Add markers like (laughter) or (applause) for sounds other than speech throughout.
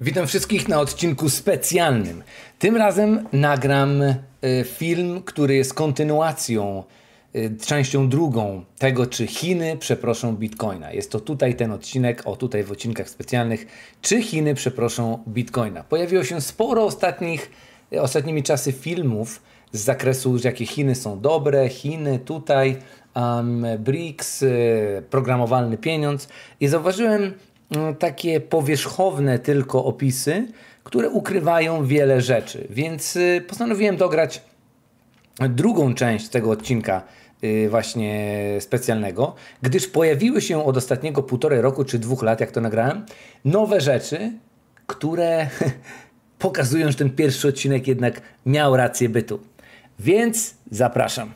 Witam wszystkich na odcinku specjalnym. Tym razem nagram e, film, który jest kontynuacją, e, częścią drugą tego, czy Chiny przeproszą Bitcoina. Jest to tutaj ten odcinek, o tutaj w odcinkach specjalnych, czy Chiny przeproszą Bitcoina. Pojawiło się sporo ostatnich, e, ostatnimi czasy filmów z zakresu, jakie Chiny są dobre, Chiny tutaj, um, BRICS, programowalny pieniądz i zauważyłem no, takie powierzchowne tylko opisy, które ukrywają wiele rzeczy. Więc y, postanowiłem dograć drugą część tego odcinka y, właśnie specjalnego, gdyż pojawiły się od ostatniego półtorej roku czy dwóch lat, jak to nagrałem, nowe rzeczy, które (laughs) pokazują, że ten pierwszy odcinek jednak miał rację bytu. Więc zapraszam.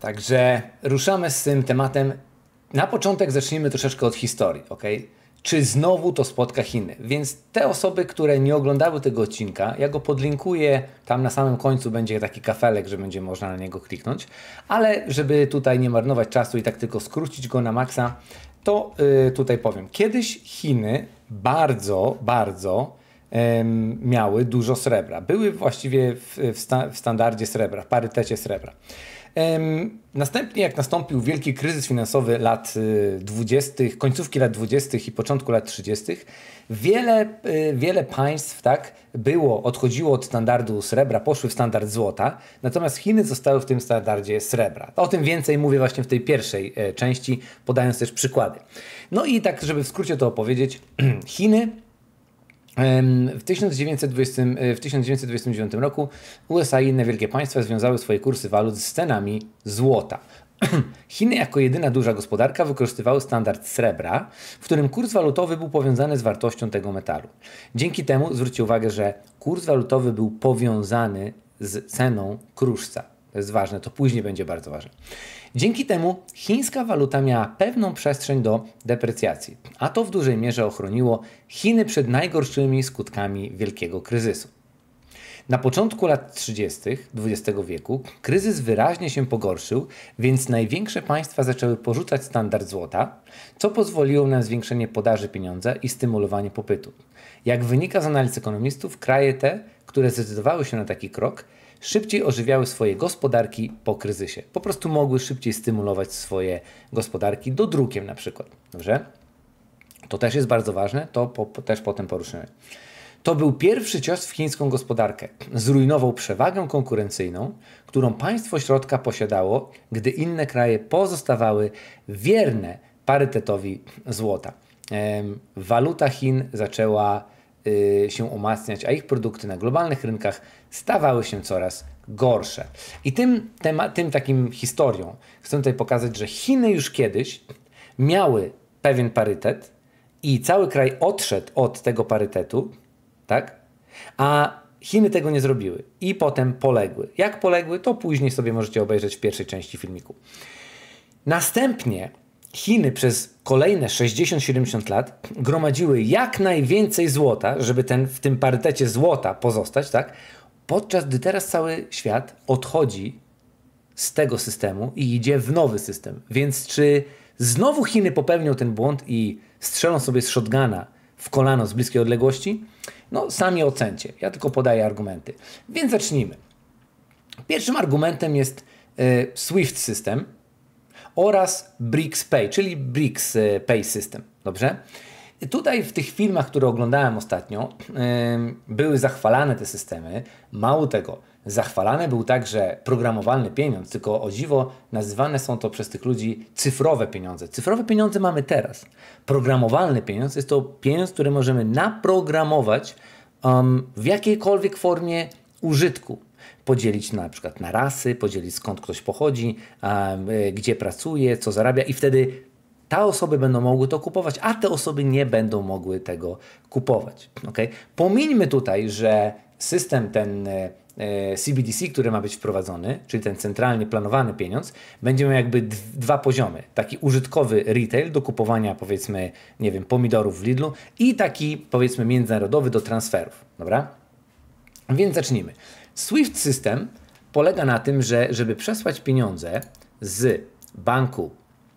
Także ruszamy z tym tematem. Na początek zacznijmy troszeczkę od historii, ok? Czy znowu to spotka Chiny? Więc te osoby, które nie oglądały tego odcinka, ja go podlinkuję, tam na samym końcu będzie taki kafelek, że będzie można na niego kliknąć, ale żeby tutaj nie marnować czasu i tak tylko skrócić go na maksa, to yy, tutaj powiem. Kiedyś Chiny bardzo, bardzo miały dużo srebra. Były właściwie w, w, sta w standardzie srebra, w parytecie srebra. Następnie, jak nastąpił wielki kryzys finansowy lat 20., y, końcówki lat 20. i początku lat 30., wiele, y, wiele państw tak było, odchodziło od standardu srebra, poszły w standard złota, natomiast Chiny zostały w tym standardzie srebra. O tym więcej mówię właśnie w tej pierwszej e, części, podając też przykłady. No i tak, żeby w skrócie to opowiedzieć, (clears throat) Chiny w 1920, e, w 1929 roku USA i inne wielkie państwa związały swoje kursy walut z cenami złota. (clears throat) Chiny jako jedyna duża gospodarka wykorzystywały standard srebra, w którym kurs walutowy był powiązany z wartością tego metalu. Dzięki temu zwróćcie uwagę, że kurs walutowy był powiązany z ceną kruszca. To jest ważne, to później będzie bardzo ważne. Dzięki temu chińska waluta miała pewną przestrzeń do deprecjacji, a to w dużej mierze ochroniło Chiny przed najgorszymi skutkami wielkiego kryzysu. Na początku lat 30. XX wieku kryzys wyraźnie się pogorszył, więc największe państwa zaczęły porzucać standard złota, co pozwoliło na zwiększenie podaży pieniądza i stymulowanie popytu. Jak wynika z analiz ekonomistów, kraje te, które zdecydowały się na taki krok, szybciej ożywiały swoje gospodarki po kryzysie. Po prostu mogły szybciej stymulować swoje gospodarki do drukiem na przykład. Dobrze? To też jest bardzo ważne, to po, po, też potem poruszymy. To był pierwszy cios w chińską gospodarkę. Zrujnował przewagę konkurencyjną, którą państwo środka posiadało, gdy inne kraje pozostawały wierne parytetowi złota. Waluta Chin zaczęła y, się umacniać, a ich produkty na globalnych rynkach stawały się coraz gorsze. I tym, tema, tym takim historią chcę tutaj pokazać, że Chiny już kiedyś miały pewien parytet i cały kraj odszedł od tego parytetu, tak? A Chiny tego nie zrobiły i potem poległy. Jak poległy, to później sobie możecie obejrzeć w pierwszej części filmiku. Następnie Chiny przez kolejne 60-70 lat gromadziły jak najwięcej złota, żeby ten, w tym parytecie złota pozostać, tak? Podczas gdy teraz cały świat odchodzi z tego systemu i idzie w nowy system. Więc czy znowu Chiny popełnią ten błąd i strzelą sobie z shotguna w kolano z bliskiej odległości? No, sami ocencie. Ja tylko podaję argumenty. Więc zacznijmy. Pierwszym argumentem jest y, SWIFT system oraz BRICS Pay, czyli BRICS e, Pay system. Dobrze? Tutaj w tych filmach, które oglądałem ostatnio, były zachwalane te systemy. Mało tego, zachwalane był także programowalny pieniądz, tylko o dziwo nazywane są to przez tych ludzi cyfrowe pieniądze. Cyfrowe pieniądze mamy teraz. Programowalny pieniądz jest to pieniądz, który możemy naprogramować um, w jakiejkolwiek formie użytku podzielić na przykład na rasy, podzielić skąd ktoś pochodzi, e, gdzie pracuje, co zarabia i wtedy te osoby będą mogły to kupować, a te osoby nie będą mogły tego kupować. Okay? Pomińmy tutaj, że system ten CBDC, e, e, który ma być wprowadzony, czyli ten centralnie planowany pieniądz, będzie miał jakby dwa poziomy. Taki użytkowy retail do kupowania powiedzmy, nie wiem, pomidorów w Lidlu i taki powiedzmy międzynarodowy do transferów, dobra? Więc zacznijmy. SWIFT system polega na tym, że żeby przesłać pieniądze z banku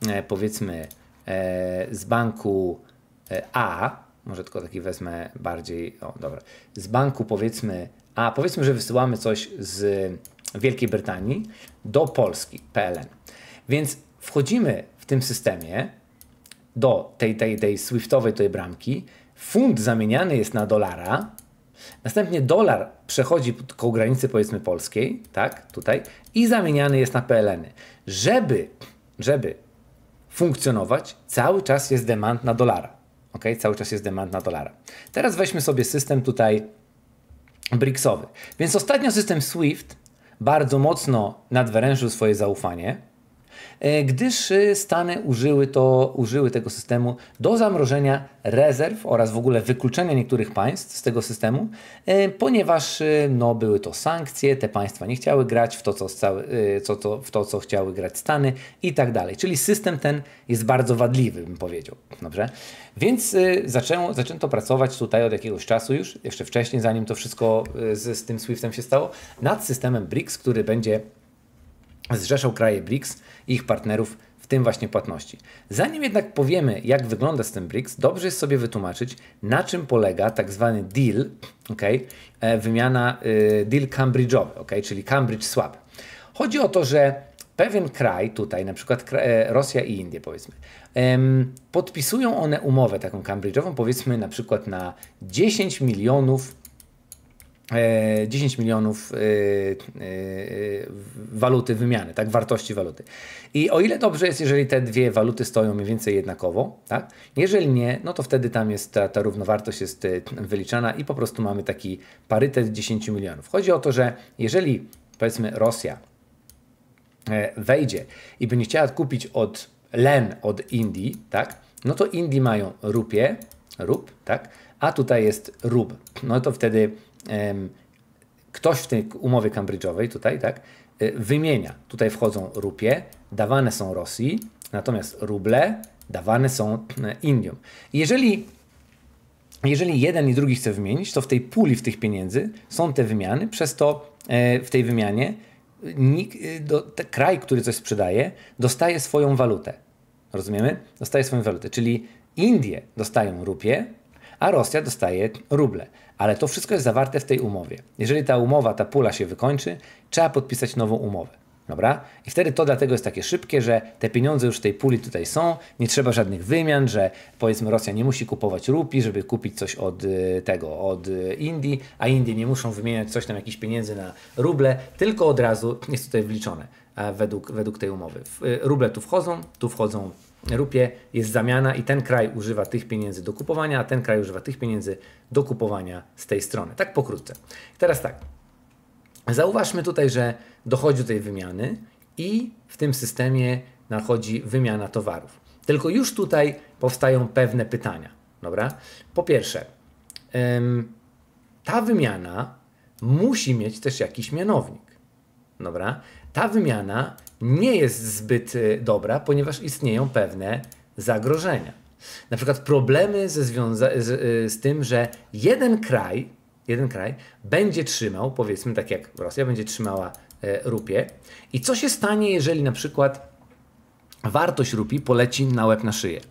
e, powiedzmy E, z banku e, A, może tylko taki wezmę bardziej, o dobra, z banku powiedzmy A, powiedzmy, że wysyłamy coś z Wielkiej Brytanii do Polski, PLN. Więc wchodzimy w tym systemie do tej, tej, tej Swiftowej tej bramki, funt zamieniany jest na dolara, następnie dolar przechodzi po granicy powiedzmy polskiej, tak, tutaj, i zamieniany jest na PLN. -y. Żeby, żeby funkcjonować, cały czas jest demand na dolara. Ok, cały czas jest demand na dolara. Teraz weźmy sobie system tutaj BRICSowy. Więc ostatnio system SWIFT bardzo mocno nadwyrężył swoje zaufanie E, gdyż y, Stany użyły, to, użyły tego systemu do zamrożenia rezerw oraz w ogóle wykluczenia niektórych państw z tego systemu, e, ponieważ y, no, były to sankcje, te państwa nie chciały grać w to, y, co, co, w to, co chciały grać Stany i tak dalej. Czyli system ten jest bardzo wadliwy, bym powiedział. Dobrze? Więc zaczęło, zaczęto pracować tutaj od jakiegoś czasu już, jeszcze wcześniej, zanim to wszystko z, z tym Swiftem się stało, nad systemem BRICS, który będzie zrzeszał kraje BRICS ich partnerów, w tym właśnie płatności. Zanim jednak powiemy, jak wygląda z tym BRICS, dobrze jest sobie wytłumaczyć, na czym polega tak zwany deal, okay, e, wymiana y, deal cambridge'owy, okay, czyli Cambridge Swap. Chodzi o to, że pewien kraj, tutaj na przykład e, Rosja i Indie powiedzmy, podpisują one umowę taką cambridge'ową powiedzmy na przykład na 10 milionów 10 e, milionów e, e, waluty wymiany, tak, wartości waluty. I o ile dobrze jest, jeżeli te dwie waluty stoją mniej więcej jednakowo, tak? Jeżeli nie, no to wtedy tam jest ta, ta równowartość jest wyliczana i po prostu mamy taki parytet 10 milionów. Chodzi o to, że jeżeli powiedzmy Rosja wejdzie i będzie chciała kupić od len od Indii, tak? No to Indii mają rupie, rup, tak? A tutaj jest rub. No to wtedy ktoś w tej umowie cambridge'owej tutaj, tak, e, wymienia. Tutaj wchodzą rupie, dawane są Rosji, natomiast ruble dawane są (clears throat) Indiom. Jeżeli jeżeli jeden i drugi chce wymienić, to w tej puli, w tych pieniędzy są te wymiany, przez to e, w tej wymianie e, kraj, który coś sprzedaje, dostaje swoją walutę. Rozumiemy? Dostaje swoją walutę, czyli Indie dostają rupie, a Rosja dostaje ruble. Ale to wszystko jest zawarte w tej umowie. Jeżeli ta umowa, ta pula się wykończy, trzeba podpisać nową umowę. Dobra? I wtedy to dlatego jest takie szybkie, że te pieniądze już w tej puli tutaj są, nie trzeba żadnych wymian, że powiedzmy Rosja nie musi kupować rupi, żeby kupić coś od y, tego, od y, Indii, a Indie nie muszą wymieniać coś tam, jakichś pieniędzy na ruble, tylko od razu jest tutaj wliczone według, według tej umowy. Y, ruble tu wchodzą, tu wchodzą rupie jest zamiana i ten kraj używa tych pieniędzy do kupowania, a ten kraj używa tych pieniędzy do kupowania z tej strony. Tak pokrótce. Teraz tak. Zauważmy tutaj, że dochodzi do tej wymiany i w tym systemie nachodzi wymiana towarów. Tylko już tutaj powstają pewne pytania. Dobra? Po pierwsze, ta wymiana musi mieć też jakiś mianownik. Dobra. Ta wymiana nie jest zbyt y, dobra, ponieważ istnieją pewne zagrożenia. Na przykład problemy ze z, y, z tym, że jeden kraj, jeden kraj będzie trzymał, powiedzmy tak jak Rosja będzie trzymała e, I co się stanie, jeżeli na przykład wartość rupi poleci na łeb na szyję?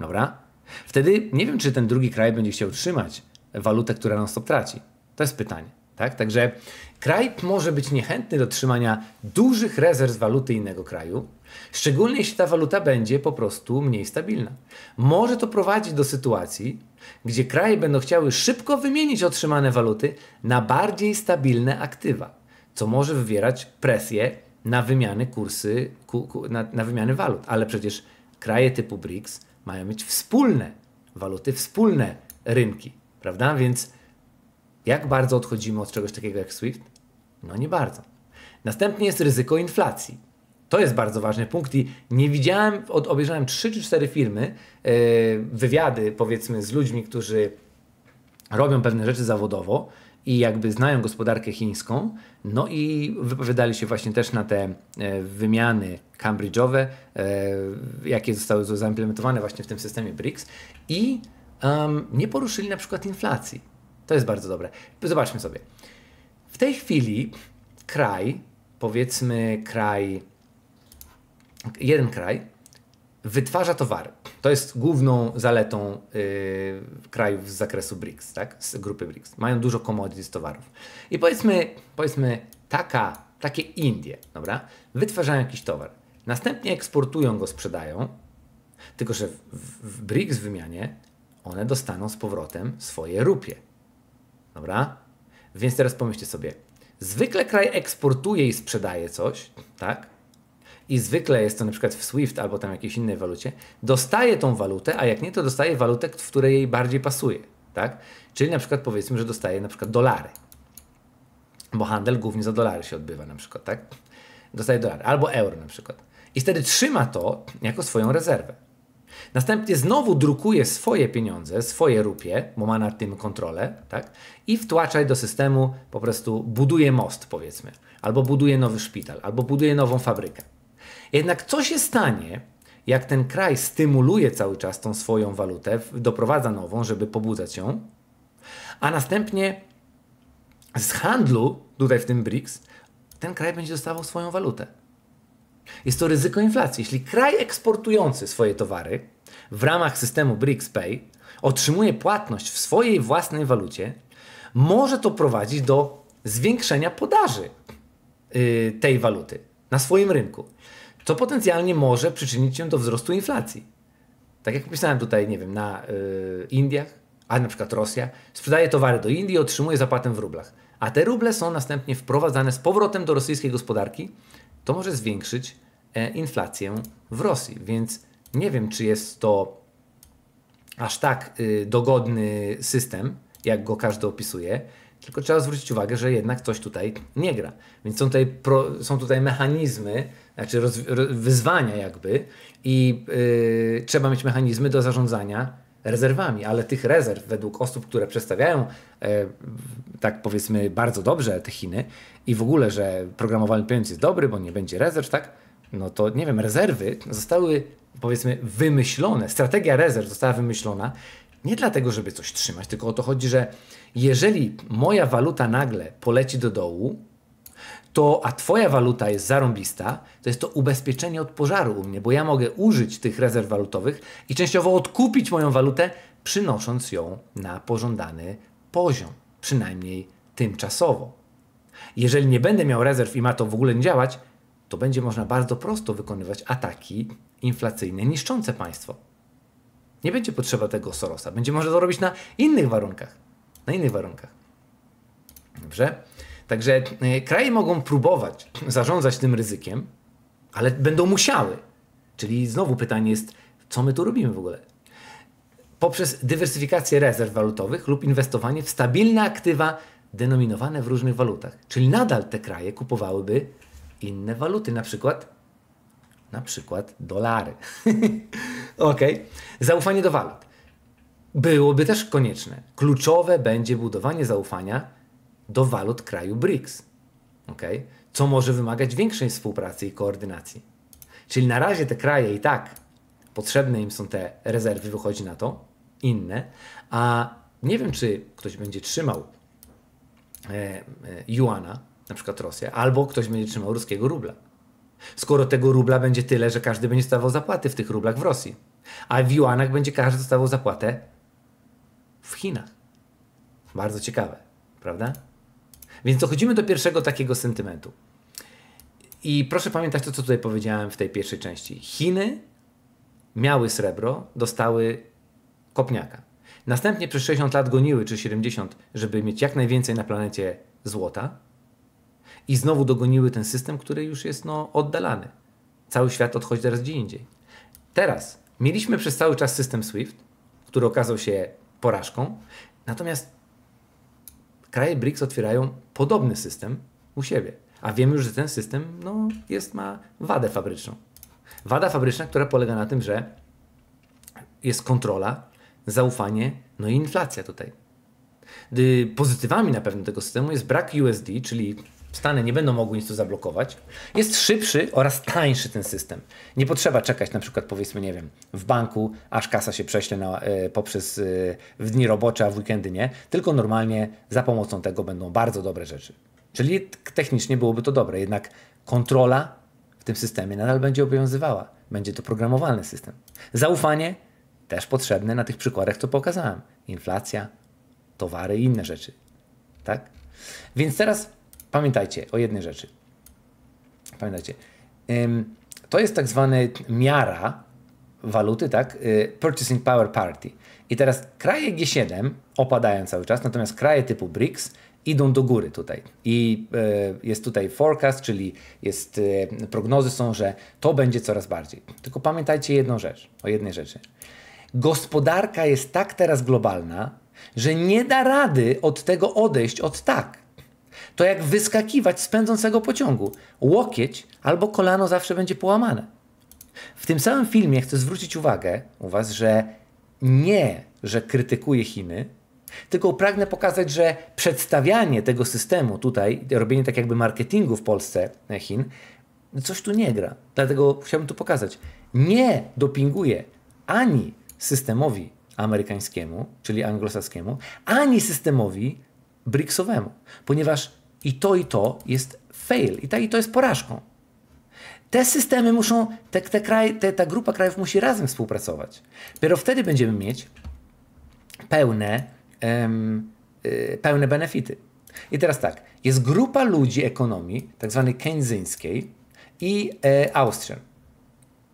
Dobra? Wtedy nie wiem, czy ten drugi kraj będzie chciał trzymać walutę, która non-stop traci. To jest pytanie. Tak? Także Kraj może być niechętny do trzymania dużych rezerw waluty innego kraju, szczególnie jeśli ta waluta będzie po prostu mniej stabilna. Może to prowadzić do sytuacji, gdzie kraje będą chciały szybko wymienić otrzymane waluty na bardziej stabilne aktywa, co może wywierać presję na wymiany kursy, ku, ku, na, na wymiany walut. Ale przecież kraje typu BRICS mają mieć wspólne waluty, wspólne rynki, prawda? Więc jak bardzo odchodzimy od czegoś takiego jak SWIFT? No nie bardzo. Następnie jest ryzyko inflacji. To jest bardzo ważny punkt i nie widziałem, od, obejrzałem 3 czy 4 firmy, yy, wywiady powiedzmy z ludźmi, którzy robią pewne rzeczy zawodowo i jakby znają gospodarkę chińską, no i wypowiadali się właśnie też na te e, wymiany cambridge'owe, e, jakie zostały zaimplementowane właśnie w tym systemie BRICS i nie poruszyli na przykład inflacji. To jest bardzo dobre. Zobaczmy sobie. W tej chwili kraj, powiedzmy kraj, jeden kraj, wytwarza towary. To jest główną zaletą yy, krajów z zakresu BRICS, tak? z grupy BRICS. Mają dużo z towarów. I powiedzmy, powiedzmy taka, takie Indie, dobra? wytwarzają jakiś towar. Następnie eksportują go, sprzedają, tylko że w, w BRICS wymianie one dostaną z powrotem swoje rupie. Dobra? Więc teraz pomyślcie sobie. Zwykle kraj eksportuje i sprzedaje coś, tak? I zwykle jest to na przykład w Swift albo tam jakiejś innej walucie. Dostaje tą walutę, a jak nie, to dostaje walutę, w której jej bardziej pasuje, tak? Czyli na przykład powiedzmy, że dostaje na przykład dolary. Bo handel głównie za dolary się odbywa na przykład, tak? Dostaje dolary albo euro na przykład. I wtedy trzyma to jako swoją rezerwę. Następnie znowu drukuje swoje pieniądze, swoje rupie, bo ma nad tym kontrolę, tak? I wtłacza do systemu, po prostu buduje most, powiedzmy, albo buduje nowy szpital, albo buduje nową fabrykę. Jednak co się stanie, jak ten kraj stymuluje cały czas tą swoją walutę, doprowadza nową, żeby pobudzać ją, a następnie z handlu, tutaj w tym BRICS, ten kraj będzie dostawał swoją walutę. Jest to ryzyko inflacji. Jeśli kraj eksportujący swoje towary w ramach systemu BRICS Pay otrzymuje płatność w swojej własnej walucie, może to prowadzić do zwiększenia podaży y, tej waluty na swoim rynku, co potencjalnie może przyczynić się do wzrostu inflacji. Tak jak opisałem tutaj, nie wiem, na y, Indiach, a na przykład Rosja, sprzedaje towary do Indii i otrzymuje zapłatę w rublach. A te ruble są następnie wprowadzane z powrotem do rosyjskiej gospodarki to może zwiększyć e, inflację w Rosji. Więc nie wiem, czy jest to aż tak y, dogodny system, jak go każdy opisuje, tylko trzeba zwrócić uwagę, że jednak coś tutaj nie gra. Więc są tutaj, pro, są tutaj mechanizmy, znaczy roz, wyzwania jakby i yy, trzeba mieć mechanizmy do zarządzania rezerwami, ale tych rezerw według osób, które przedstawiają e, tak powiedzmy bardzo dobrze te Chiny i w ogóle, że programowany pieniądz jest dobry, bo nie będzie rezerw, tak? No to nie wiem, rezerwy zostały powiedzmy wymyślone, strategia rezerw została wymyślona nie dlatego, żeby coś trzymać, tylko o to chodzi, że jeżeli moja waluta nagle poleci do dołu, to, a twoja waluta jest zarąbista, to jest to ubezpieczenie od pożaru u mnie, bo ja mogę użyć tych rezerw walutowych i częściowo odkupić moją walutę, przynosząc ją na pożądany poziom, przynajmniej tymczasowo. Jeżeli nie będę miał rezerw i ma to w ogóle nie działać, to będzie można bardzo prosto wykonywać ataki inflacyjne niszczące państwo. Nie będzie potrzeba tego Sorosa. Będzie można to robić na innych warunkach. Na innych warunkach. Dobrze? Także e, kraje mogą próbować zarządzać tym ryzykiem, ale będą musiały. Czyli znowu pytanie jest, co my tu robimy w ogóle? Poprzez dywersyfikację rezerw walutowych lub inwestowanie w stabilne aktywa denominowane w różnych walutach. Czyli nadal te kraje kupowałyby inne waluty, na przykład na przykład dolary. (laughs) ok. Zaufanie do walut. Byłoby też konieczne. Kluczowe będzie budowanie zaufania do walut kraju BRICS, okay? co może wymagać większej współpracy i koordynacji. Czyli na razie te kraje i tak potrzebne im są te rezerwy, wychodzi na to, inne, a nie wiem, czy ktoś będzie trzymał e, e, juana, na przykład Rosja, albo ktoś będzie trzymał ruskiego rubla. Skoro tego rubla będzie tyle, że każdy będzie stawał zapłaty w tych rublach w Rosji, a w juanach będzie każdy stawał zapłatę w Chinach. Bardzo ciekawe, prawda? Więc dochodzimy do pierwszego takiego sentymentu. I proszę pamiętać to, co tutaj powiedziałem w tej pierwszej części. Chiny miały srebro, dostały kopniaka. Następnie przez 60 lat goniły, czy 70, żeby mieć jak najwięcej na planecie złota. I znowu dogoniły ten system, który już jest no, oddalany. Cały świat odchodzi teraz gdzie indziej. Teraz mieliśmy przez cały czas system SWIFT, który okazał się porażką. Natomiast kraje BRICS otwierają podobny system u siebie. A wiemy już, że ten system no, jest, ma wadę fabryczną. Wada fabryczna, która polega na tym, że jest kontrola, zaufanie, no i inflacja tutaj. Pozytywami na pewno tego systemu jest brak USD, czyli Stany nie będą mogły nic tu zablokować. Jest szybszy oraz tańszy ten system. Nie potrzeba czekać na przykład powiedzmy, nie wiem, w banku, aż kasa się prześle na, y, poprzez y, w dni robocze, a w weekendy nie, tylko normalnie za pomocą tego będą bardzo dobre rzeczy. Czyli technicznie byłoby to dobre, jednak kontrola w tym systemie nadal będzie obowiązywała. Będzie to programowalny system. Zaufanie też potrzebne na tych przykładach, co pokazałem. Inflacja, towary i inne rzeczy. Tak? Więc teraz Pamiętajcie o jednej rzeczy. Pamiętajcie. To jest tak zwana miara waluty, tak? Y, purchasing Power Party. I teraz kraje G7 opadają cały czas, natomiast kraje typu BRICS idą do góry tutaj. I e, jest tutaj forecast, czyli jest, e, prognozy są, że to będzie coraz bardziej. Tylko pamiętajcie jedną rzecz, o jednej rzeczy. Gospodarka jest tak teraz globalna, że nie da rady od tego odejść od tak to jak wyskakiwać z pędzącego pociągu. Łokieć albo kolano zawsze będzie połamane. W tym samym filmie chcę zwrócić uwagę u Was, że nie, że krytykuję Chiny, tylko pragnę pokazać, że przedstawianie tego systemu tutaj, robienie tak jakby marketingu w Polsce e, Chin, no coś tu nie gra. Dlatego chciałbym tu pokazać. Nie dopinguje ani systemowi amerykańskiemu, czyli anglosaskiemu, ani systemowi BRICS-owemu, ponieważ i to i to jest fail i, to i to jest porażką. Te systemy muszą, te, te kraj, te, ta grupa krajów musi razem współpracować. Dopiero wtedy będziemy mieć pełne, um, y, pełne benefity. I teraz tak, jest grupa ludzi ekonomii, tak zwanej keynesyjskiej i e, Austrian,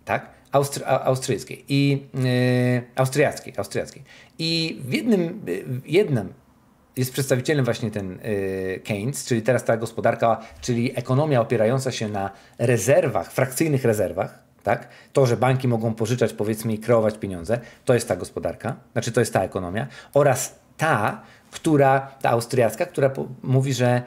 tak? Austri austryjskiej i e, austriackiej, austriackiej. I w jednym, y, w jednym jest przedstawicielem właśnie ten y, Keynes, czyli teraz ta gospodarka, czyli ekonomia opierająca się na rezerwach, frakcyjnych rezerwach, tak? To, że banki mogą pożyczać, powiedzmy, i kreować pieniądze, to jest ta gospodarka, znaczy to jest ta ekonomia, oraz ta, która, ta austriacka, która mówi, że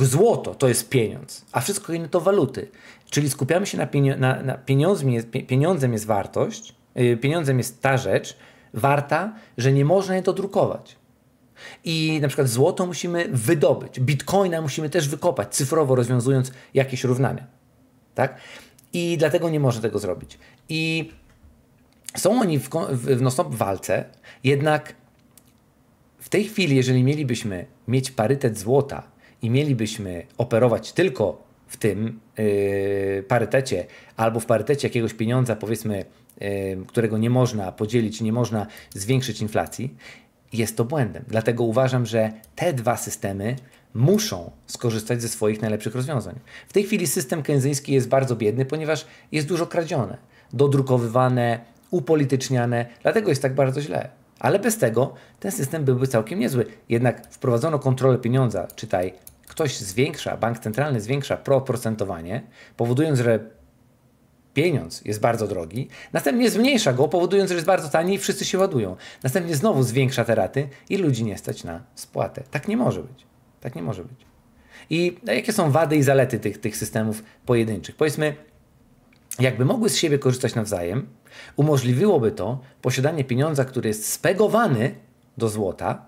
złoto to jest pieniądz, a wszystko inne to waluty. Czyli skupiamy się na, pienio na, na pieniądzem, jest, pieniądzem jest wartość, y, pieniądzem jest ta rzecz warta, że nie można jej to drukować. I na przykład złoto musimy wydobyć, bitcoina musimy też wykopać cyfrowo, rozwiązując jakieś równania. Tak? I dlatego nie można tego zrobić. I są oni w, w, no-, w walce, jednak w tej chwili, jeżeli mielibyśmy mieć parytet złota i mielibyśmy operować tylko w tym yy, parytecie albo w parytecie jakiegoś pieniądza, powiedzmy, yy, którego nie można podzielić, nie można zwiększyć inflacji, jest to błędem. Dlatego uważam, że te dwa systemy muszą skorzystać ze swoich najlepszych rozwiązań. W tej chwili system keynesyjski jest bardzo biedny, ponieważ jest dużo kradzione, dodrukowywane, upolityczniane, dlatego jest tak bardzo źle. Ale bez tego ten system byłby całkiem niezły. Jednak wprowadzono kontrolę pieniądza, czytaj, ktoś zwiększa, bank centralny zwiększa proprocentowanie, powodując, że pieniądz jest bardzo drogi, następnie zmniejsza go, powodując, że jest bardzo tani i wszyscy się ładują. Następnie znowu zwiększa te raty i ludzi nie stać na spłatę. Tak nie może być. Tak nie może być. I no, jakie są wady i zalety tych, tych systemów pojedynczych? Powiedzmy, jakby mogły z siebie korzystać nawzajem, umożliwiłoby to posiadanie pieniądza, który jest spegowany do złota.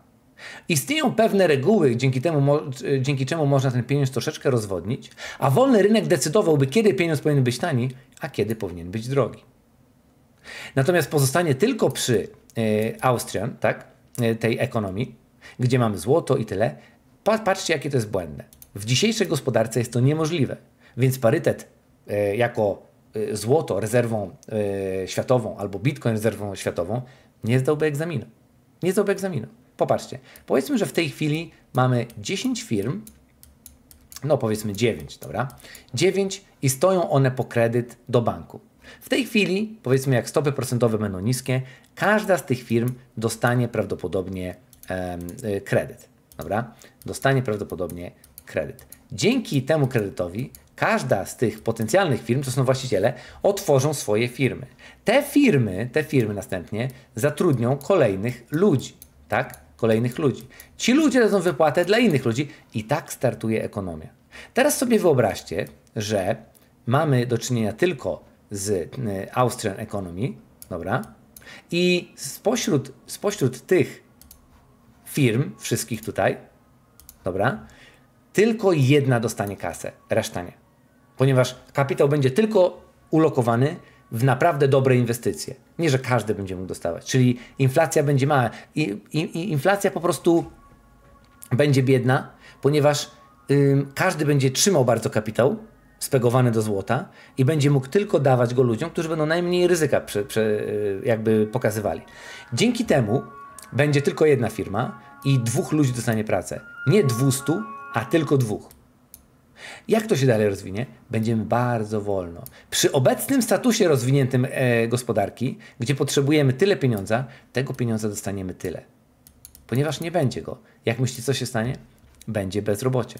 Istnieją pewne reguły, dzięki, temu, dzięki czemu można ten pieniądz troszeczkę rozwodnić, a wolny rynek decydowałby, kiedy pieniądz powinien być tani a kiedy powinien być drogi. Natomiast pozostanie tylko przy e, Austrian, tak, e, tej ekonomii, gdzie mamy złoto i tyle, patrzcie jakie to jest błędne. W dzisiejszej gospodarce jest to niemożliwe, więc parytet e, jako złoto rezerwą światową albo bitcoin rezerwą światową nie zdałby egzaminu. Nie zdałby egzaminu. Popatrzcie, powiedzmy, że w tej chwili mamy 10 firm, no powiedzmy 9, dobra? 9 i stoją one po kredyt do banku. W tej chwili, powiedzmy, jak stopy procentowe będą niskie, każda z tych firm dostanie prawdopodobnie e, kredyt. Dobra? Dostanie prawdopodobnie kredyt. Dzięki temu kredytowi każda z tych potencjalnych firm, to są właściciele, otworzą swoje firmy. Te firmy, te firmy następnie zatrudnią kolejnych ludzi, tak? Kolejnych ludzi. Ci ludzie dadzą wypłatę dla innych ludzi i tak startuje ekonomia. Teraz sobie wyobraźcie, że mamy do czynienia tylko z y, Austrian Economy, dobra? I spośród, spośród tych firm, wszystkich tutaj, dobra, tylko jedna dostanie kasę, reszta nie. Ponieważ kapitał będzie tylko ulokowany w naprawdę dobre inwestycje. Nie, że każdy będzie mógł dostawać. Czyli inflacja będzie mała. I, i, i inflacja po prostu będzie biedna, ponieważ każdy będzie trzymał bardzo kapitał, spegowany do złota i będzie mógł tylko dawać go ludziom, którzy będą najmniej ryzyka e, jakby pokazywali. Dzięki temu będzie tylko jedna firma i dwóch ludzi dostanie pracę. Nie dwustu, a tylko dwóch. Jak to się dalej rozwinie? Będziemy bardzo wolno. Przy obecnym statusie rozwiniętym e, gospodarki, gdzie potrzebujemy tyle pieniądza, tego pieniądza dostaniemy tyle. Ponieważ nie będzie go. Jak myślicie, co się stanie? Będzie bezrobocie.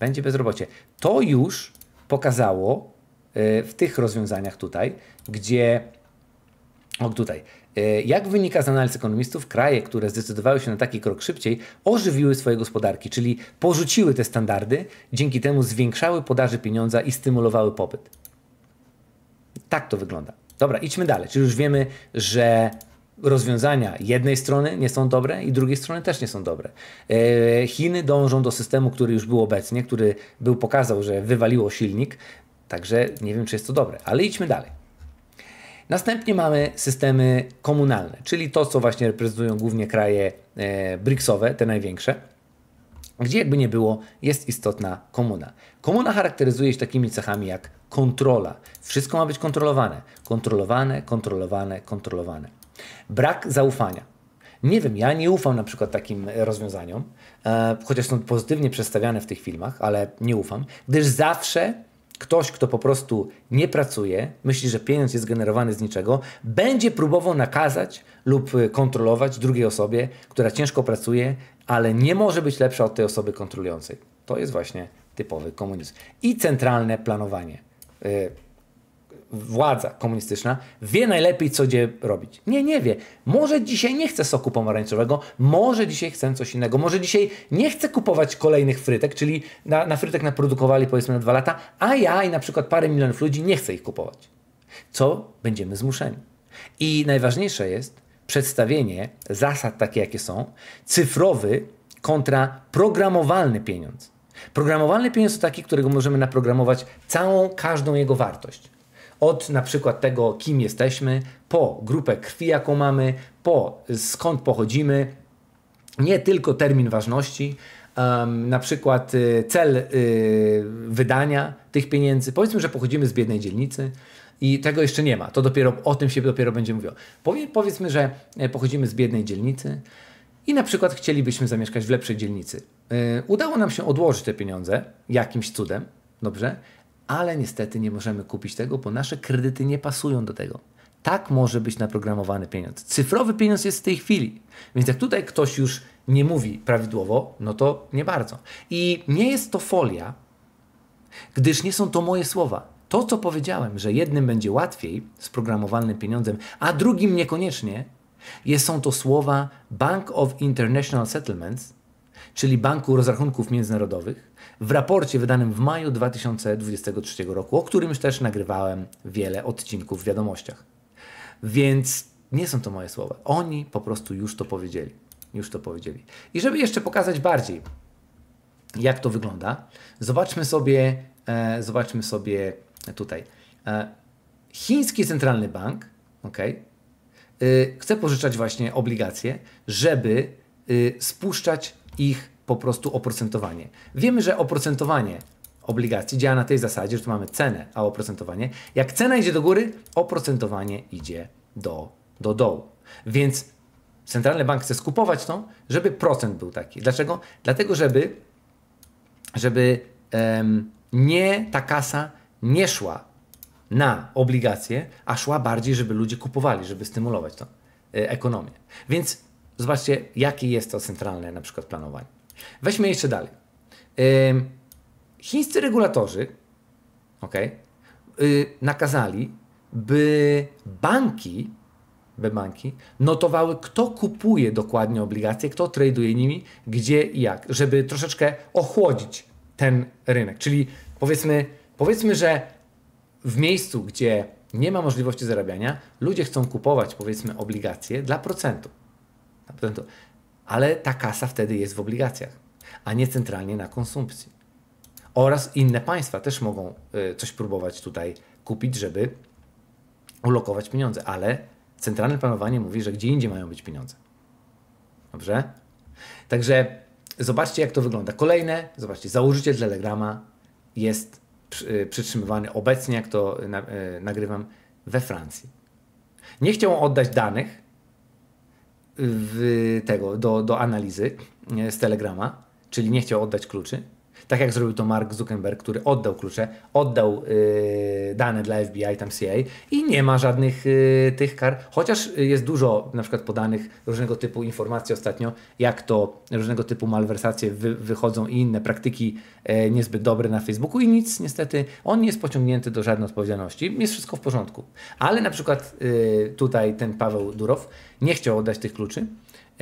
Będzie bezrobocie. To już pokazało e, w tych rozwiązaniach tutaj, gdzie. O, tutaj. E, jak wynika z analiz ekonomistów, kraje, które zdecydowały się na taki krok szybciej, ożywiły swoje gospodarki, czyli porzuciły te standardy, dzięki temu zwiększały podaży pieniądza i stymulowały popyt. Tak to wygląda. Dobra, idźmy dalej. Czyli już wiemy, że rozwiązania jednej strony nie są dobre i drugiej strony też nie są dobre. E, Chiny dążą do systemu, który już był obecnie, który był pokazał, że wywaliło silnik, także nie wiem, czy jest to dobre, ale idźmy dalej. Następnie mamy systemy komunalne, czyli to, co właśnie reprezentują głównie kraje e, BRICSowe, te największe, gdzie jakby nie było, jest istotna komuna. Komuna charakteryzuje się takimi cechami jak kontrola. Wszystko ma być kontrolowane. Kontrolowane, kontrolowane, kontrolowane. Brak zaufania. Nie wiem, ja nie ufam na przykład takim rozwiązaniom, e, chociaż są pozytywnie przedstawiane w tych filmach, ale nie ufam, gdyż zawsze ktoś, kto po prostu nie pracuje, myśli, że pieniądz jest generowany z niczego, będzie próbował nakazać lub kontrolować drugiej osobie, która ciężko pracuje, ale nie może być lepsza od tej osoby kontrolującej. To jest właśnie typowy komunizm. I centralne planowanie. E, władza komunistyczna wie najlepiej, co gdzie robić. Nie, nie wie. Może dzisiaj nie chce soku pomarańczowego, może dzisiaj chcę coś innego, może dzisiaj nie chcę kupować kolejnych frytek, czyli na, na frytek naprodukowali powiedzmy na dwa lata, a ja i na przykład parę milionów ludzi nie chcę ich kupować. Co będziemy zmuszeni. I najważniejsze jest przedstawienie zasad takie, jakie są, cyfrowy kontra programowalny pieniądz. Programowalny pieniądz to taki, którego możemy naprogramować całą, każdą jego wartość. Od na przykład tego, kim jesteśmy, po grupę krwi, jaką mamy, po y, skąd pochodzimy, nie tylko termin ważności, um, na przykład y, cel y, wydania tych pieniędzy. Powiedzmy, że pochodzimy z biednej dzielnicy, i tego jeszcze nie ma. To dopiero o tym się dopiero będzie mówiło. Powie, powiedzmy, że e, pochodzimy z biednej dzielnicy i na przykład chcielibyśmy zamieszkać w lepszej dzielnicy. Yy, udało nam się odłożyć te pieniądze jakimś cudem, dobrze, ale niestety nie możemy kupić tego, bo nasze kredyty nie pasują do tego. Tak może być naprogramowany pieniądz. Cyfrowy pieniądz jest w tej chwili. Więc jak tutaj ktoś już nie mówi prawidłowo, no to nie bardzo. I nie jest to folia, gdyż nie są to moje słowa. To, co powiedziałem, że jednym będzie łatwiej z programowalnym pieniądzem, a drugim niekoniecznie, jest, są to słowa Bank of International Settlements, czyli Banku Rozrachunków Międzynarodowych, w raporcie wydanym w maju 2023 roku, o którym już też nagrywałem wiele odcinków w wiadomościach. Więc nie są to moje słowa. Oni po prostu już to powiedzieli. Już to powiedzieli. I żeby jeszcze pokazać bardziej, jak to wygląda, zobaczmy sobie, e, zobaczmy sobie tutaj. E, Chiński Centralny Bank okay, y, chce pożyczać właśnie obligacje, żeby y, spuszczać ich po prostu oprocentowanie. Wiemy, że oprocentowanie obligacji działa na tej zasadzie, że tu mamy cenę, a oprocentowanie. Jak cena idzie do góry, oprocentowanie idzie do, do dołu. Więc centralny bank chce skupować to, żeby procent był taki. Dlaczego? Dlatego, żeby, żeby um, nie ta kasa nie szła na obligacje, a szła bardziej, żeby ludzie kupowali, żeby stymulować to, y, ekonomię. Więc zobaczcie, jakie jest to centralne na przykład planowanie. Weźmy jeszcze dalej. chińscy regulatorzy okay, nakazali, by banki, by banki notowały, kto kupuje dokładnie obligacje, kto traduje nimi, gdzie i jak, żeby troszeczkę ochłodzić ten rynek. Czyli powiedzmy, powiedzmy że w miejscu, gdzie nie ma możliwości zarabiania, ludzie chcą kupować powiedzmy obligacje dla procentu. Dla procentu ale ta kasa wtedy jest w obligacjach, a nie centralnie na konsumpcji. Oraz inne państwa też mogą y, coś próbować tutaj kupić, żeby ulokować pieniądze, ale centralne planowanie mówi, że gdzie indziej mają być pieniądze. Dobrze? Także zobaczcie, jak to wygląda. Kolejne, zobaczcie, założyciel Telegrama jest y, przytrzymywany obecnie, jak to y, nagrywam, we Francji. Nie chciał oddać danych, w tego, do, do analizy z Telegrama, czyli nie chciał oddać kluczy. Tak jak zrobił to Mark Zuckerberg, który oddał klucze, oddał y, dane dla FBI, tam CIA i nie ma żadnych y, tych kar, chociaż jest dużo na przykład podanych różnego typu informacji ostatnio, jak to różnego typu malwersacje wy, wychodzą i inne praktyki e, niezbyt dobre na Facebooku i nic niestety, on nie jest pociągnięty do żadnej odpowiedzialności, jest wszystko w porządku. Ale na przykład y, tutaj ten Paweł Durow nie chciał oddać tych kluczy,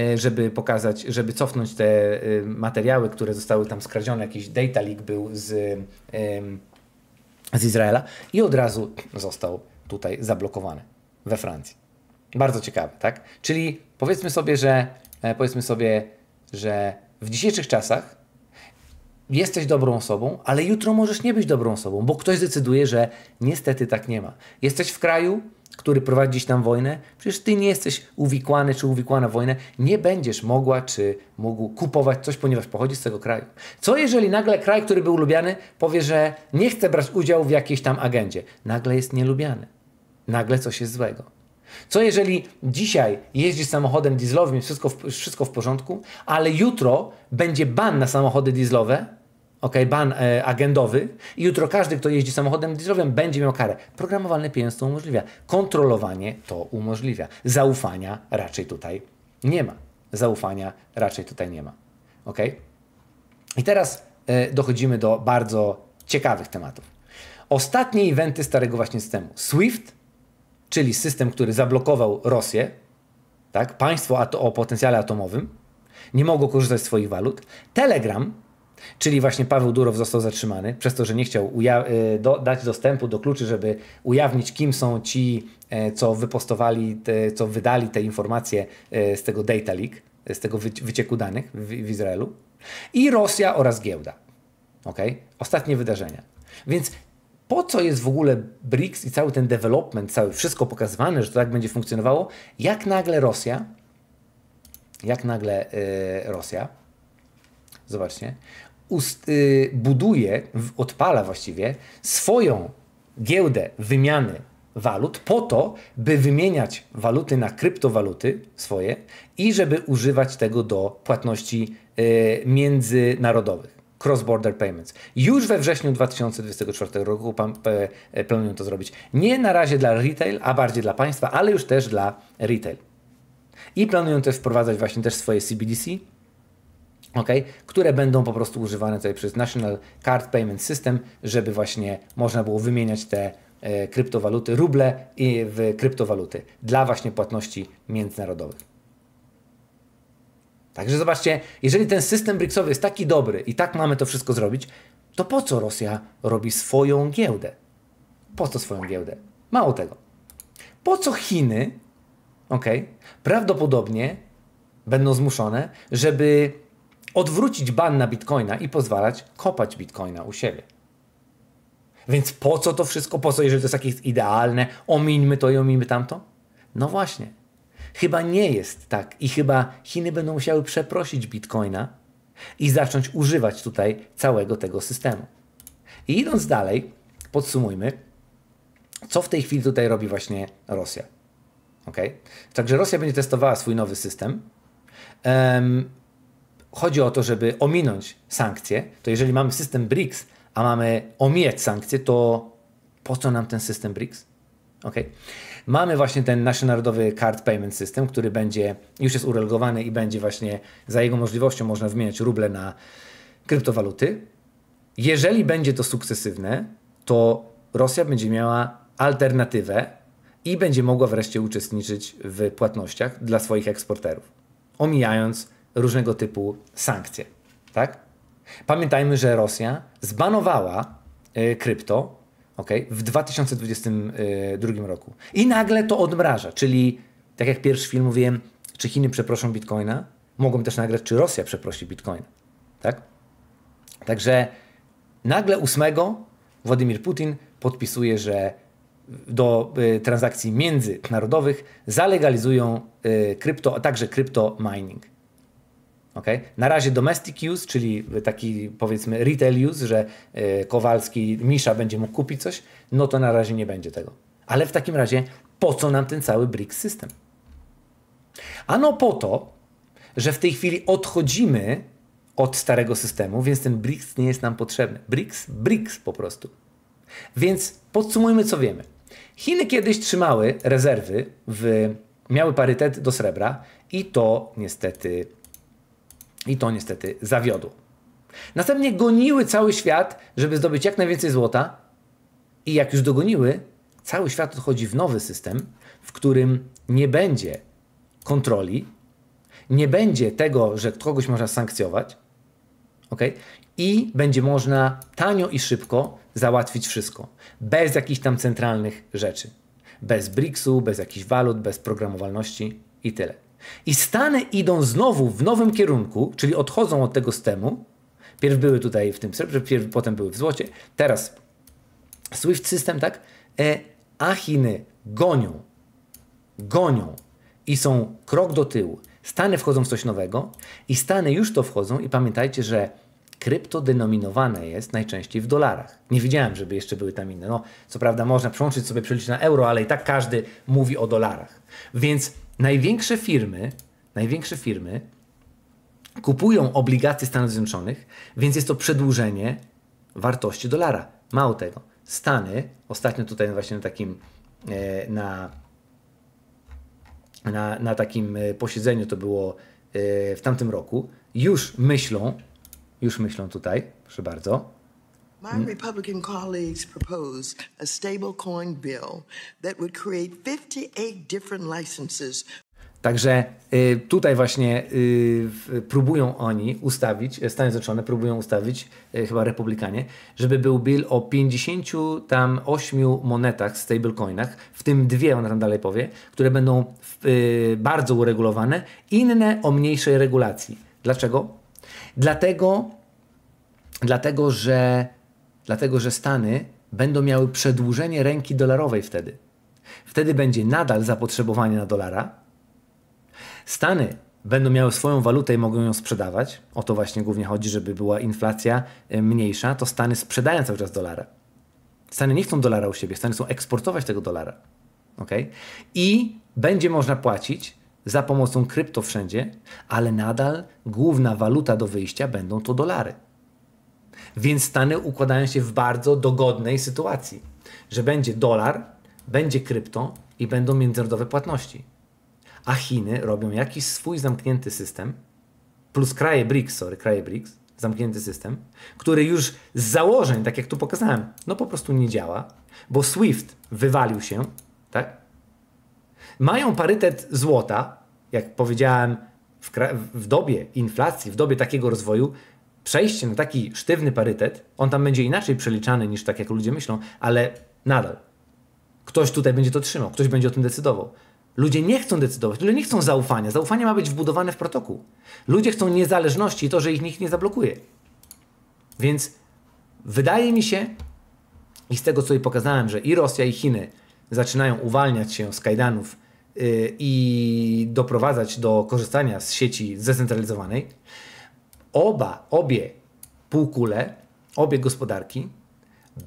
E, żeby pokazać, żeby cofnąć te e, materiały, które zostały tam skradzione, jakiś data leak był z, z Izraela i od razu został tutaj zablokowany we Francji. Bardzo ciekawe, tak? Czyli powiedzmy sobie, że e, powiedzmy sobie, że w dzisiejszych czasach jesteś dobrą osobą, ale jutro możesz nie być dobrą osobą, bo ktoś decyduje, że niestety tak nie ma. Jesteś w kraju, który prowadzi gdzieś tam wojnę, przecież ty nie jesteś uwikłany czy uwikłana w wojnę, nie będziesz mogła czy mógł kupować coś, ponieważ pochodzi z tego kraju. Co jeżeli nagle kraj, który był lubiany, powie, że nie chce brać udziału w jakiejś tam agendzie? Nagle jest nielubiany. Nagle coś jest złego. Co jeżeli dzisiaj jeździsz samochodem dieslowym, wszystko w, wszystko w porządku, ale jutro będzie ban na samochody dieslowe, ok, ban e, agendowy i jutro każdy, kto jeździ samochodem dieslowym będzie miał karę. Programowalne pieniądz to umożliwia. Kontrolowanie to umożliwia. Zaufania raczej tutaj nie ma. Zaufania raczej tutaj nie ma. Ok? I teraz e, dochodzimy do bardzo ciekawych tematów. Ostatnie eventy starego właśnie systemu. SWIFT, czyli system, który zablokował Rosję, tak, państwo o potencjale atomowym, nie mogło korzystać z swoich walut. Telegram, Czyli właśnie Paweł Durow został zatrzymany przez to, że nie chciał e, do dać dostępu do kluczy, żeby ujawnić, kim są ci, e, co wypostowali, te, co wydali te informacje e, z tego data leak, z tego wycieku danych w, w Izraelu. I Rosja oraz giełda. ok, Ostatnie wydarzenia. Więc po co jest w ogóle BRICS i cały ten development, cały wszystko pokazywane, że to tak będzie funkcjonowało, jak nagle Rosja, jak nagle yy, Rosja, zobaczcie, ust, y, buduje, odpala właściwie swoją giełdę wymiany walut po to, by wymieniać waluty na kryptowaluty swoje i żeby używać tego do płatności y, międzynarodowych. Cross-border payments. Już we wrześniu 2024 roku e, e, planują to zrobić. Nie na razie dla retail, a bardziej dla państwa, ale już też dla retail. I planują też wprowadzać właśnie też swoje CBDC, Okay? które będą po prostu używane tutaj przez National Card Payment System, żeby właśnie można było wymieniać te e, kryptowaluty, ruble i w kryptowaluty dla właśnie płatności międzynarodowych. Także zobaczcie, jeżeli ten system BRICSowy jest taki dobry i tak mamy to wszystko zrobić, to po co Rosja robi swoją giełdę? Po co swoją giełdę? Mało tego. Po co Chiny, ok, prawdopodobnie będą zmuszone, żeby odwrócić ban na bitcoina i pozwalać kopać bitcoina u siebie. Więc po co to wszystko? Po co, jeżeli to jest jakieś idealne? Omińmy to i omińmy tamto? No właśnie. Chyba nie jest tak i chyba Chiny będą musiały przeprosić bitcoina i zacząć używać tutaj całego tego systemu. I idąc dalej, podsumujmy, co w tej chwili tutaj robi właśnie Rosja. Okay? Także Rosja będzie testowała swój nowy system. Um, chodzi o to, żeby ominąć sankcje, to jeżeli mamy system BRICS, a mamy omijać sankcje, to po co nam ten system BRICS? Okay. Mamy właśnie ten nasz narodowy card payment system, który będzie już jest uregulowany i będzie właśnie za jego możliwością można wymieniać ruble na kryptowaluty. Jeżeli będzie to sukcesywne, to Rosja będzie miała alternatywę i będzie mogła wreszcie uczestniczyć w płatnościach dla swoich eksporterów, omijając różnego typu sankcje. Tak? Pamiętajmy, że Rosja zbanowała e, krypto okay, w 2022 e, roku i nagle to odmraża, czyli tak jak pierwszy film mówiłem, czy Chiny przeproszą bitcoina, mogą też nagle, czy Rosja przeprosi Bitcoin, Tak? Także nagle 8 Władimir Putin podpisuje, że do y, transakcji międzynarodowych zalegalizują y, krypto, a także krypto mining. Okay? Na razie domestic use, czyli taki powiedzmy retail use, że e, Kowalski, Misza będzie mógł kupić coś, no to na razie nie będzie tego. Ale w takim razie po co nam ten cały BRICS system? Ano po to, że w tej chwili odchodzimy od starego systemu, więc ten BRICS nie jest nam potrzebny. BRICS, BRICS po prostu. Więc podsumujmy, co wiemy. Chiny kiedyś trzymały rezerwy, w, miały parytet do srebra i to niestety i to niestety zawiodło. Następnie goniły cały świat, żeby zdobyć jak najwięcej złota. I jak już dogoniły, cały świat odchodzi w nowy system, w którym nie będzie kontroli, nie będzie tego, że kogoś można sankcjować, ok, i będzie można tanio i szybko załatwić wszystko, bez jakichś tam centralnych rzeczy, bez BRICS-u, bez jakichś walut, bez programowalności i tyle. I Stany idą znowu w nowym kierunku, czyli odchodzą od tego stemu. Pierw były tutaj w tym srebrze, potem były w złocie. Teraz SWIFT system, tak? E, a Chiny gonią, gonią i są krok do tyłu. Stany wchodzą w coś nowego i Stany już to wchodzą i pamiętajcie, że kryptodenominowane jest najczęściej w dolarach. Nie widziałem, żeby jeszcze były tam inne. No, co prawda można przełączyć sobie, przeliczyć na euro, ale i tak każdy mówi o dolarach. Więc największe firmy, największe firmy kupują obligacje Stanów Zjednoczonych, więc jest to przedłużenie wartości dolara. Mało tego, Stany, ostatnio tutaj właśnie na takim, e, na, na, na takim e, posiedzeniu to było e, w tamtym roku, już myślą już myślą tutaj, proszę bardzo. My Republican colleagues proposed a stablecoin bill that would create 58 different licenses Także y, tutaj właśnie y, próbują oni ustawić, e, Stany Zjednoczone próbują ustawić, y, chyba Republikanie, żeby był bill o 58 monetach, stablecoinach, w tym dwie, ona tam dalej powie, które będą y, bardzo uregulowane, inne o mniejszej regulacji. Dlaczego? Dlatego, dlatego, że, dlatego, że Stany będą miały przedłużenie ręki dolarowej wtedy. Wtedy będzie nadal zapotrzebowanie na dolara. Stany będą miały swoją walutę i mogą ją sprzedawać. O to właśnie głównie chodzi, żeby była inflacja e, mniejsza, to Stany sprzedają cały czas dolara. Stany nie chcą dolara u siebie, Stany chcą eksportować tego dolara. Okay? I będzie można płacić za pomocą krypto wszędzie, ale nadal główna waluta do wyjścia będą to dolary. Więc Stany układają się w bardzo dogodnej sytuacji, że będzie dolar, będzie krypto i będą międzynarodowe płatności. A Chiny robią jakiś swój zamknięty system, plus kraje BRICS, sorry, kraje BRICS, zamknięty system, który już z założeń, tak jak tu pokazałem, no po prostu nie działa, bo SWIFT wywalił się, tak? mają parytet złota, jak powiedziałem, w, w dobie inflacji, w dobie takiego rozwoju, przejście na taki sztywny parytet, on tam będzie inaczej przeliczany niż tak, jak ludzie myślą, ale nadal ktoś tutaj będzie to trzymał, ktoś będzie o tym decydował. Ludzie nie chcą decydować, ludzie nie chcą zaufania. Zaufanie ma być wbudowane w protokół. Ludzie chcą niezależności i to, że ich nikt nie zablokuje. Więc wydaje mi się, i z tego co i pokazałem, że i Rosja, i Chiny zaczynają uwalniać się z kajdanów Y, i doprowadzać do korzystania z sieci zdecentralizowanej, oba, obie półkule, obie gospodarki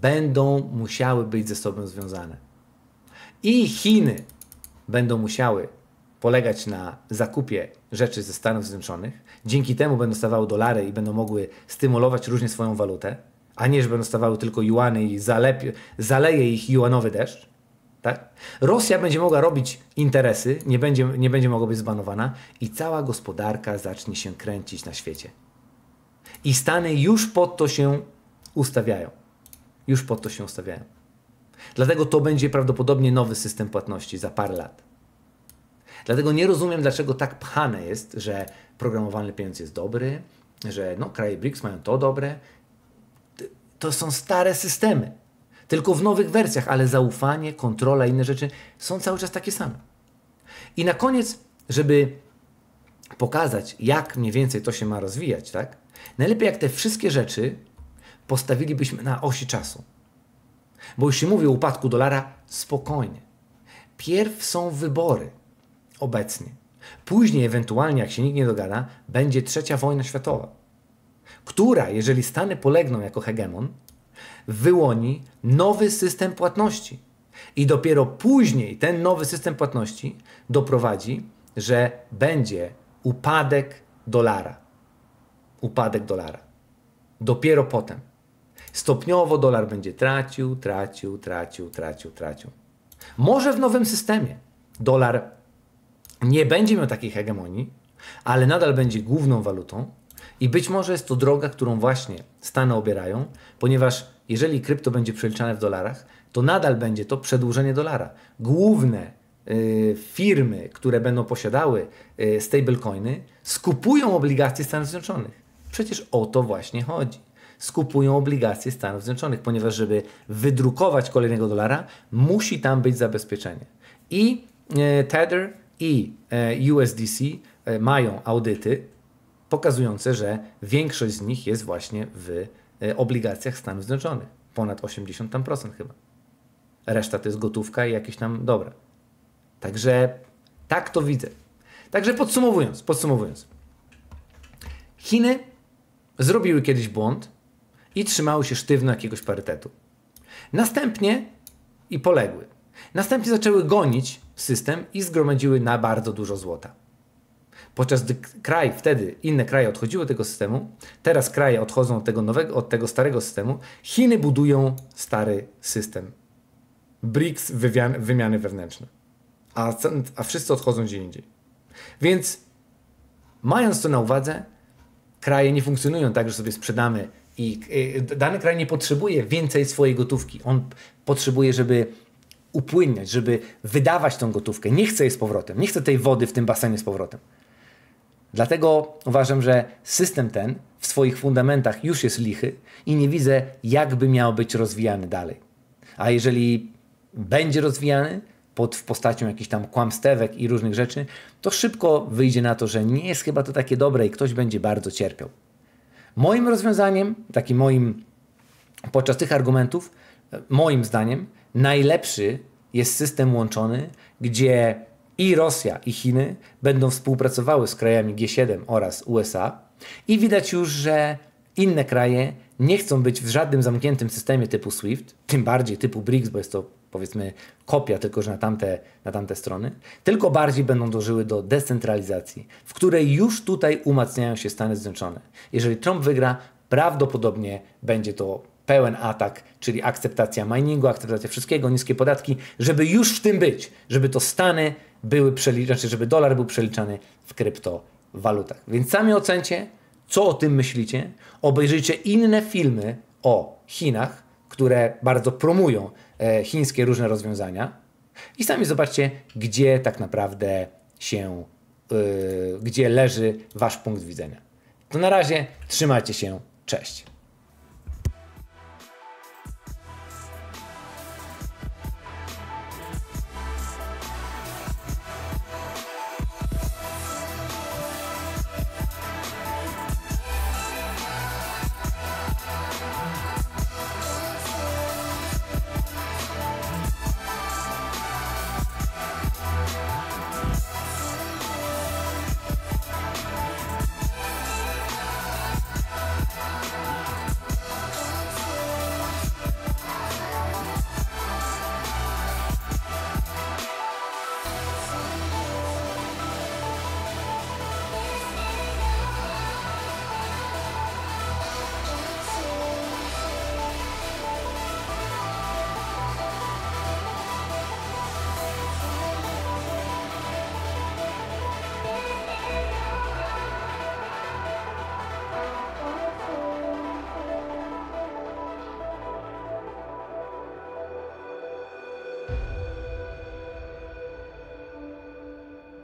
będą musiały być ze sobą związane. I Chiny będą musiały polegać na zakupie rzeczy ze Stanów Zjednoczonych, dzięki temu będą stawały dolary i będą mogły stymulować różnie swoją walutę, a nie, że będą stawały tylko juany i zalepie, zaleje ich juanowy deszcz. Tak? Rosja będzie mogła robić interesy, nie będzie, nie będzie mogła być zbanowana i cała gospodarka zacznie się kręcić na świecie. I Stany już pod to się ustawiają. Już pod to się ustawiają. Dlatego to będzie prawdopodobnie nowy system płatności za parę lat. Dlatego nie rozumiem, dlaczego tak pchane jest, że programowalny pieniądz jest dobry, że no, kraje BRICS mają to dobre. To są stare systemy tylko w nowych wersjach, ale zaufanie, kontrola, inne rzeczy są cały czas takie same. I na koniec, żeby pokazać, jak mniej więcej to się ma rozwijać, tak? Najlepiej jak te wszystkie rzeczy postawilibyśmy na osi czasu. Bo się mówi o upadku dolara, spokojnie. Pierw są wybory obecnie. Później, ewentualnie, jak się nikt nie dogada, będzie trzecia wojna światowa, która, jeżeli Stany polegną jako hegemon, wyłoni nowy system płatności. I dopiero później ten nowy system płatności doprowadzi, że będzie upadek dolara. Upadek dolara. Dopiero potem. Stopniowo dolar będzie tracił, tracił, tracił, tracił, tracił. Może w nowym systemie dolar nie będzie miał takiej hegemonii, ale nadal będzie główną walutą i być może jest to droga, którą właśnie Stany obierają, ponieważ jeżeli krypto będzie przeliczane w dolarach, to nadal będzie to przedłużenie dolara. Główne y, firmy, które będą posiadały y, stablecoiny, skupują obligacje Stanów Zjednoczonych. Przecież o to właśnie chodzi. Skupują obligacje Stanów Zjednoczonych, ponieważ żeby wydrukować kolejnego dolara, musi tam być zabezpieczenie. I y, Tether i USDC mają audyty pokazujące, że większość z nich jest właśnie w E, obligacjach Stanów Zjednoczonych. Ponad 80% tam procent chyba. Reszta to jest gotówka i jakieś tam dobra. Także tak to widzę. Także podsumowując, podsumowując. Chiny zrobiły kiedyś błąd i trzymały się sztywno jakiegoś parytetu. Następnie i poległy. Następnie zaczęły gonić system i zgromadziły na bardzo dużo złota. Podczas gdy kraj wtedy, inne kraje odchodziły od tego systemu, teraz kraje odchodzą od tego, nowego, od tego starego systemu, Chiny budują stary system. BRICS wymiany wewnętrzne. A, a wszyscy odchodzą gdzie indziej. Więc mając to na uwadze, kraje nie funkcjonują tak, że sobie sprzedamy i y, dany kraj nie potrzebuje więcej swojej gotówki. On potrzebuje, żeby upłynąć, żeby wydawać tą gotówkę. Nie chce jej z powrotem. Nie chce tej wody w tym basenie z powrotem. Dlatego uważam, że system ten w swoich fundamentach już jest lichy i nie widzę, jakby miał być rozwijany dalej. A jeżeli będzie rozwijany pod, w postacią jakichś tam kłamstewek i różnych rzeczy, to szybko wyjdzie na to, że nie jest chyba to takie dobre i ktoś będzie bardzo cierpiał. Moim rozwiązaniem, takim moim podczas tych argumentów, e, moim zdaniem, najlepszy jest system łączony, gdzie i Rosja, i Chiny będą współpracowały z krajami G7 oraz USA, i widać już, że inne kraje nie chcą być w żadnym zamkniętym systemie typu SWIFT, tym bardziej typu BRICS, bo jest to powiedzmy kopia, tylko że na tamte, na tamte strony, tylko bardziej będą dążyły do decentralizacji, w której już tutaj umacniają się Stany Zjednoczone. Jeżeli Trump wygra, prawdopodobnie będzie to pełen atak, czyli akceptacja miningu, akceptacja wszystkiego, niskie podatki, żeby już w tym być, żeby to Stany były przeliczane, znaczy żeby dolar był przeliczany w kryptowalutach. Więc sami ocencie, co o tym myślicie. Obejrzyjcie inne filmy o Chinach, które bardzo promują e, chińskie różne rozwiązania. I sami zobaczcie, gdzie tak naprawdę się, e, gdzie leży wasz punkt widzenia. To na razie trzymajcie się, cześć.